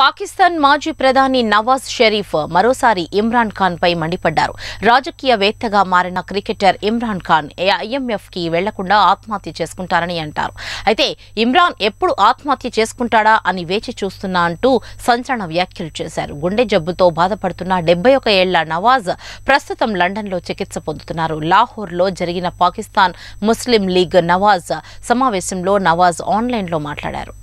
పాకిస్తాన్ మాజీ ప్రధాని నవాజ్ షరీఫ్ మరోసారి ఇమ్రాన్ ఖాన్ పై మండిపడ్డారు రాజకీయవేత్తగా మారిన క్రికెటర్ ఇమ్రాన్ ఖాన్ ఐఎంఎఫ్ కి వెళ్లకుండా ఆత్మహత్య చేసుకుంటారని అంటారు అయితే ఇమ్రాన్ ఎప్పుడు ఆత్మహత్య చేసుకుంటాడా అని వేచి చూస్తున్నా అంటూ సంచలన వ్యాఖ్యలు చేశారు గుండె జబ్బుతో బాధపడుతున్న డెబ్బై ఒక ఏళ్ల నవాజ్ ప్రస్తుతం లండన్లో చికిత్స పొందుతున్నారు లాహోర్లో జరిగిన పాకిస్తాన్ ముస్లిం లీగ్ నవాజ్ సమావేశంలో నవాజ్ ఆన్లైన్లో మాట్లాడారు